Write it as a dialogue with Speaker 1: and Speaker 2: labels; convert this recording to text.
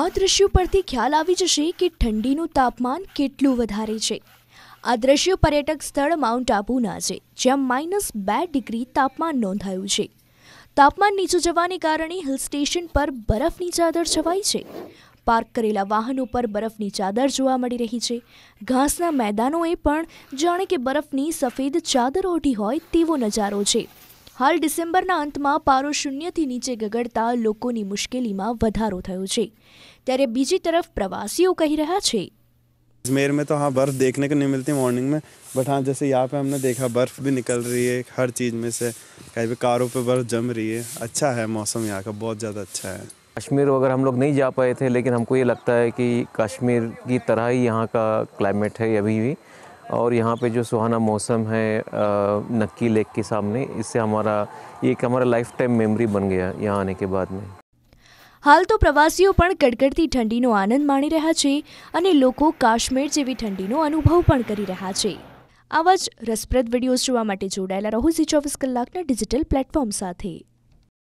Speaker 1: આ દ્રશ્યો પરથી ખ્યાલ આવી જશે કે ઠંડીનું તાપમાન કેટલું વધારે છે આ દ્રશ્યો પર્યટક સ્થળ માઉન્ટ આબુના છે જ્યાં માઇનસ બે ડિગ્રી તાપમાન નોંધાયું છે તાપમાન નીચું જવાને કારણે હિલ સ્ટેશન પર બરફની ચાદર છવાઈ છે પાર્ક કરેલા વાહનો પર બરફની ચાદર જોવા મળી રહી છે ઘાસના મેદાનોએ પણ જાણે કે બરફની સફેદ ચાદર ઓઢી હોય તેવો નજારો છે हाल ડિસેમ્બરના અંતમાં પારો શૂન્યથી નીચે ગગડતા લોકોની મુશ્કેલીમાં વધારો થયો છે ત્યારે બીજી તરફ પ્રવાસીઓ કહી રહ્યા છે
Speaker 2: अजमेर में तो हाँ बर्फ़ देखने को नहीं मिलती मॉर्निंग में बट हाँ जैसे यहाँ पे हमने देखा बर्फ़ भी निकल रही है हर चीज़ में से कहीं भी कारों पे बर्फ़ जम रही है अच्छा है मौसम यहाँ का बहुत ज़्यादा अच्छा है
Speaker 3: कश्मीर वगैरह हम लोग नहीं जा पाए थे लेकिन हमको ये लगता है कि कश्मीर की तरह ही यहाँ का क्लाइमेट है अभी भी और यहाँ पे जो सुहाना मौसम है नक्की लेक के सामने इससे हमारा ये एक हमारा लाइफ टाइम मेमोरी बन गया यहाँ आने के बाद में
Speaker 1: હાલ તો પ્રવાસીઓ પણ કડકડતી ઠંડીનો આનંદ માણી રહ્યા છે અને લોકો કાશ્મીર જેવી ઠંડીનો અનુભવ પણ કરી રહ્યા છે આવા જ રસપ્રદ વિડીયોઝ જોવા માટે જોડાયેલા રહો સી ચોવીસ કલાકના ડિજિટલ પ્લેટફોર્મ સાથે